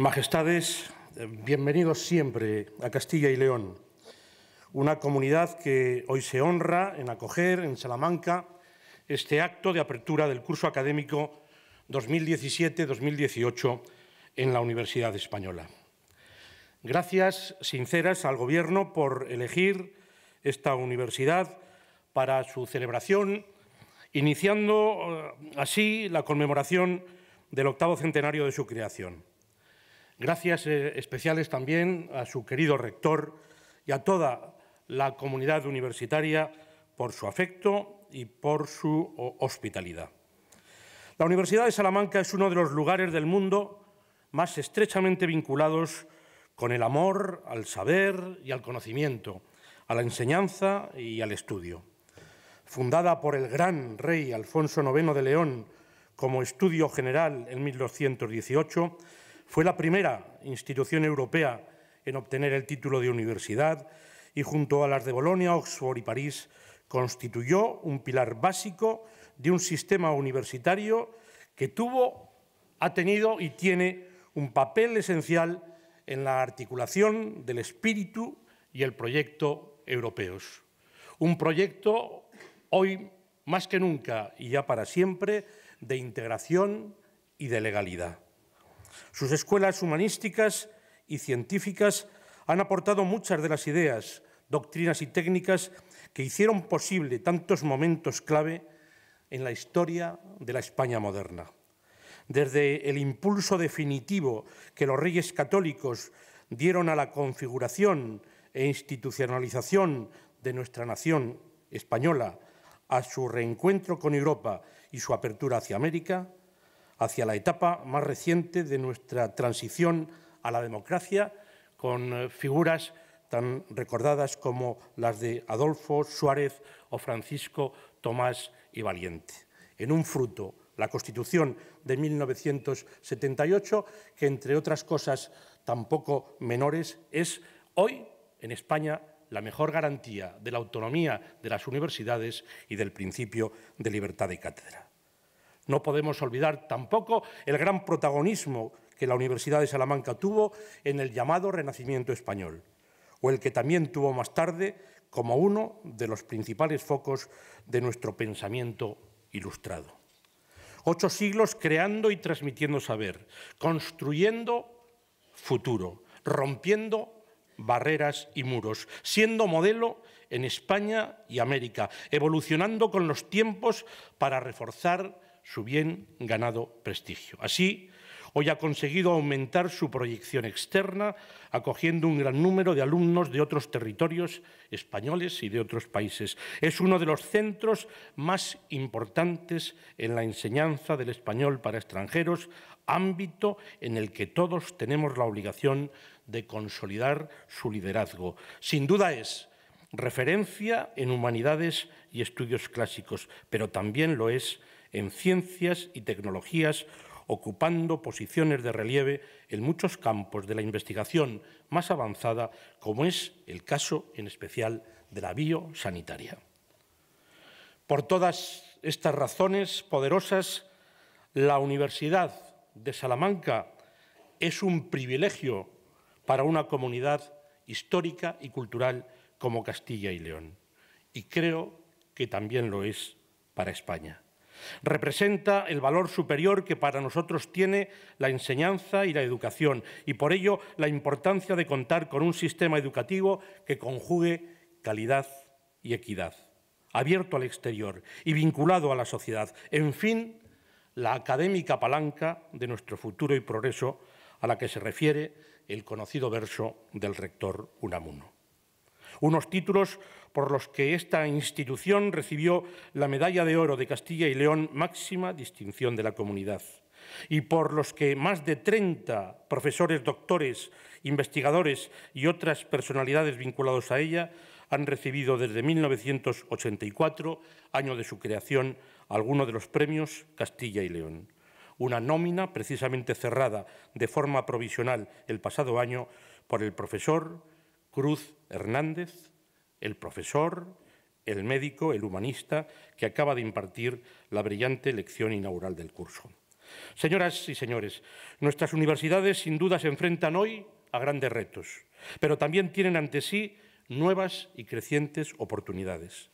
Majestades, eh, bienvenidos siempre a Castilla y León, una comunidad que hoy se honra en acoger en Salamanca este acto de apertura del curso académico 2017-2018 en la Universidad Española. Gracias sinceras al Gobierno por elegir esta universidad para su celebración, iniciando eh, así la conmemoración del octavo centenario de su creación. Gracias eh, especiales también a su querido rector y a toda la comunidad universitaria por su afecto y por su hospitalidad. La Universidad de Salamanca es uno de los lugares del mundo más estrechamente vinculados con el amor al saber y al conocimiento, a la enseñanza y al estudio. Fundada por el gran rey Alfonso IX de León como estudio general en 1218, fue la primera institución europea en obtener el título de universidad y junto a las de Bolonia, Oxford y París constituyó un pilar básico de un sistema universitario que tuvo, ha tenido y tiene un papel esencial en la articulación del espíritu y el proyecto europeos. Un proyecto hoy más que nunca y ya para siempre de integración y de legalidad. Sus escuelas humanísticas y científicas han aportado muchas de las ideas, doctrinas y técnicas que hicieron posible tantos momentos clave en la historia de la España moderna. Desde el impulso definitivo que los reyes católicos dieron a la configuración e institucionalización de nuestra nación española, a su reencuentro con Europa y su apertura hacia América, hacia la etapa más reciente de nuestra transición a la democracia, con eh, figuras tan recordadas como las de Adolfo Suárez o Francisco Tomás y Valiente. En un fruto, la Constitución de 1978, que entre otras cosas tampoco menores, es hoy en España la mejor garantía de la autonomía de las universidades y del principio de libertad de cátedra. No podemos olvidar tampoco el gran protagonismo que la Universidad de Salamanca tuvo en el llamado Renacimiento español, o el que también tuvo más tarde como uno de los principales focos de nuestro pensamiento ilustrado. Ocho siglos creando y transmitiendo saber, construyendo futuro, rompiendo barreras y muros, siendo modelo en España y América, evolucionando con los tiempos para reforzar su bien ganado prestigio. Así, hoy ha conseguido aumentar su proyección externa, acogiendo un gran número de alumnos de otros territorios españoles y de otros países. Es uno de los centros más importantes en la enseñanza del español para extranjeros, ámbito en el que todos tenemos la obligación de consolidar su liderazgo. Sin duda es referencia en humanidades y estudios clásicos, pero también lo es en ciencias y tecnologías, ocupando posiciones de relieve en muchos campos de la investigación más avanzada, como es el caso en especial de la biosanitaria. Por todas estas razones poderosas, la Universidad de Salamanca es un privilegio para una comunidad histórica y cultural como Castilla y León. Y creo que también lo es para España. Representa el valor superior que para nosotros tiene la enseñanza y la educación y por ello la importancia de contar con un sistema educativo que conjugue calidad y equidad, abierto al exterior y vinculado a la sociedad. En fin, la académica palanca de nuestro futuro y progreso a la que se refiere el conocido verso del rector Unamuno unos títulos por los que esta institución recibió la Medalla de Oro de Castilla y León, máxima distinción de la comunidad, y por los que más de 30 profesores, doctores, investigadores y otras personalidades vinculados a ella han recibido desde 1984, año de su creación, algunos de los premios Castilla y León una nómina precisamente cerrada de forma provisional el pasado año por el profesor, Cruz Hernández, el profesor, el médico, el humanista, que acaba de impartir la brillante lección inaugural del curso. Señoras y señores, nuestras universidades sin duda se enfrentan hoy a grandes retos, pero también tienen ante sí nuevas y crecientes oportunidades.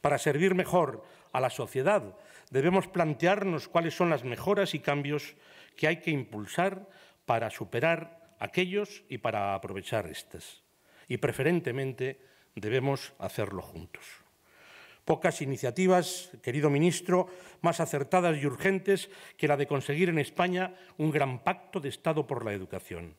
Para servir mejor a la sociedad debemos plantearnos cuáles son las mejoras y cambios que hay que impulsar para superar aquellos y para aprovechar estas y preferentemente debemos hacerlo juntos. Pocas iniciativas, querido ministro, más acertadas y urgentes que la de conseguir en España un gran pacto de Estado por la educación,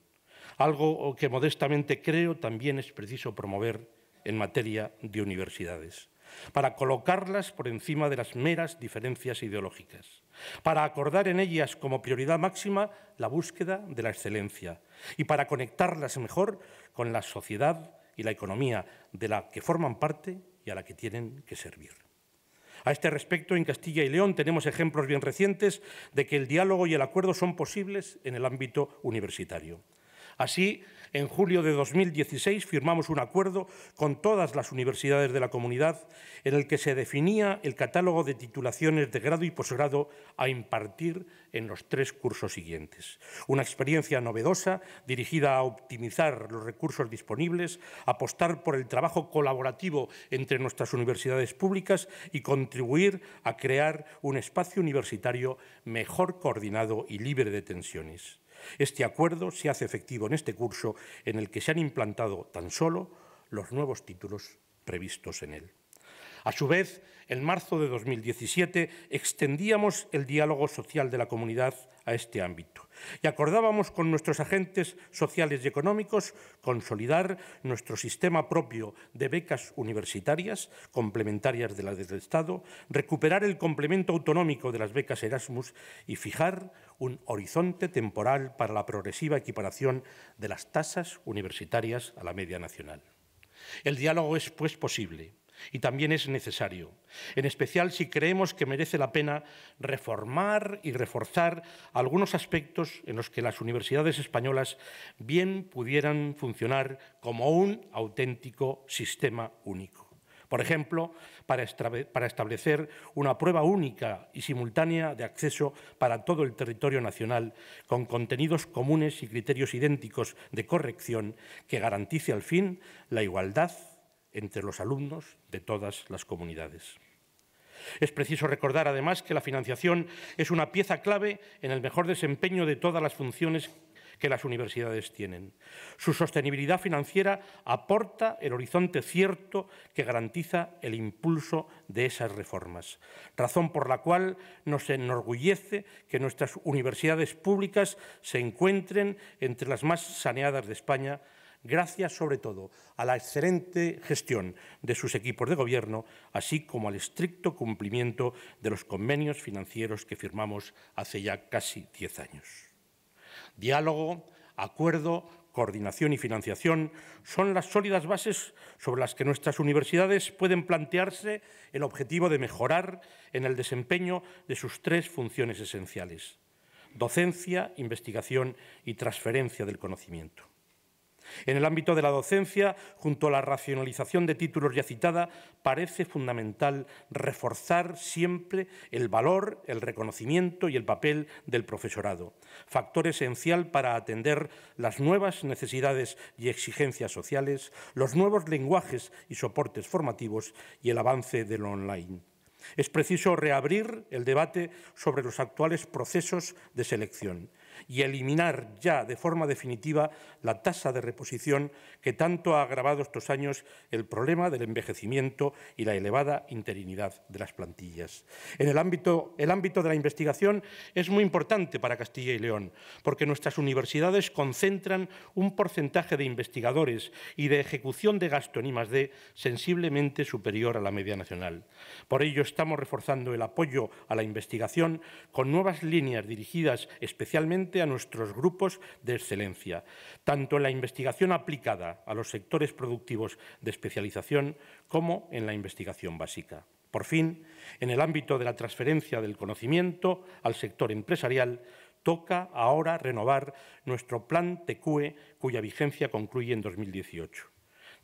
algo que modestamente creo también es preciso promover en materia de universidades para colocarlas por encima de las meras diferencias ideológicas, para acordar en ellas como prioridad máxima la búsqueda de la excelencia y para conectarlas mejor con la sociedad y la economía de la que forman parte y a la que tienen que servir. A este respecto, en Castilla y León tenemos ejemplos bien recientes de que el diálogo y el acuerdo son posibles en el ámbito universitario. Así, en julio de 2016 firmamos un acuerdo con todas las universidades de la comunidad en el que se definía el catálogo de titulaciones de grado y posgrado a impartir en los tres cursos siguientes. Una experiencia novedosa dirigida a optimizar los recursos disponibles, apostar por el trabajo colaborativo entre nuestras universidades públicas y contribuir a crear un espacio universitario mejor coordinado y libre de tensiones. Este acuerdo se hace efectivo en este curso en el que se han implantado tan solo los nuevos títulos previstos en él. A su vez, en marzo de 2017 extendíamos el diálogo social de la comunidad a este ámbito y acordábamos con nuestros agentes sociales y económicos consolidar nuestro sistema propio de becas universitarias complementarias de las del Estado, recuperar el complemento autonómico de las becas Erasmus y fijar un horizonte temporal para la progresiva equiparación de las tasas universitarias a la media nacional. El diálogo es, pues, posible y también es necesario, en especial si creemos que merece la pena reformar y reforzar algunos aspectos en los que las universidades españolas bien pudieran funcionar como un auténtico sistema único. Por ejemplo, para, establecer una prueba única y simultánea de acceso para todo el territorio nacional, con contenidos comunes y criterios idénticos de corrección que garantice al fin la igualdad entre los alumnos de todas las comunidades. Es preciso recordar, además, que la financiación es una pieza clave en el mejor desempeño de todas las funciones que las universidades tienen. Su sostenibilidad financiera aporta el horizonte cierto que garantiza el impulso de esas reformas, razón por la cual nos enorgullece que nuestras universidades públicas se encuentren entre las más saneadas de España gracias sobre todo a la excelente gestión de sus equipos de gobierno, así como al estricto cumplimiento de los convenios financieros que firmamos hace ya casi diez años. Diálogo, acuerdo, coordinación y financiación son las sólidas bases sobre las que nuestras universidades pueden plantearse el objetivo de mejorar en el desempeño de sus tres funciones esenciales, docencia, investigación y transferencia del conocimiento. En el ámbito de la docencia, junto a la racionalización de títulos ya citada, parece fundamental reforzar siempre el valor, el reconocimiento y el papel del profesorado, factor esencial para atender las nuevas necesidades y exigencias sociales, los nuevos lenguajes y soportes formativos y el avance del online. Es preciso reabrir el debate sobre los actuales procesos de selección y eliminar ya de forma definitiva la tasa de reposición que tanto ha agravado estos años el problema del envejecimiento y la elevada interinidad de las plantillas. En el ámbito, el ámbito de la investigación es muy importante para Castilla y León, porque nuestras universidades concentran un porcentaje de investigadores y de ejecución de gasto en I+.D. sensiblemente superior a la media nacional. Por ello, estamos reforzando el apoyo a la investigación con nuevas líneas dirigidas especialmente a nuestros grupos de excelencia, tanto en la investigación aplicada a los sectores productivos de especialización como en la investigación básica. Por fin, en el ámbito de la transferencia del conocimiento al sector empresarial, toca ahora renovar nuestro plan TECUE, cuya vigencia concluye en 2018.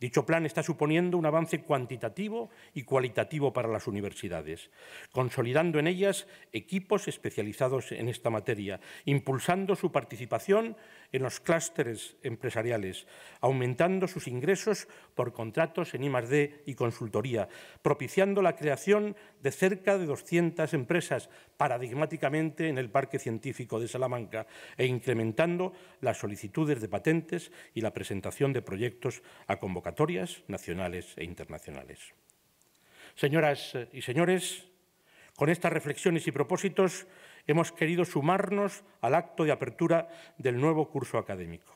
Dicho plan está suponiendo un avance cuantitativo y cualitativo para las universidades, consolidando en ellas equipos especializados en esta materia, impulsando su participación en los clústeres empresariales, aumentando sus ingresos por contratos en I+D y consultoría, propiciando la creación de cerca de 200 empresas paradigmáticamente en el Parque Científico de Salamanca e incrementando las solicitudes de patentes y la presentación de proyectos a convocatoria nacionales e internacionales. Señoras eh, y señores, con estas reflexiones y propósitos hemos querido sumarnos al acto de apertura del nuevo curso académico.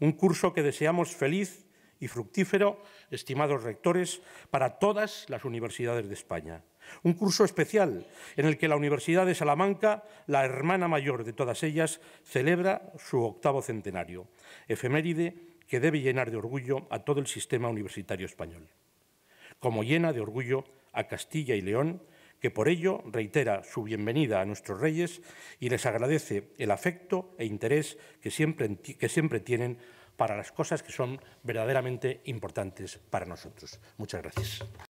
Un curso que deseamos feliz y fructífero, estimados rectores, para todas las universidades de España. Un curso especial en el que la Universidad de Salamanca, la hermana mayor de todas ellas, celebra su octavo centenario, efeméride que debe llenar de orgullo a todo el sistema universitario español, como llena de orgullo a Castilla y León, que por ello reitera su bienvenida a nuestros reyes y les agradece el afecto e interés que siempre, que siempre tienen para las cosas que son verdaderamente importantes para nosotros. Muchas gracias.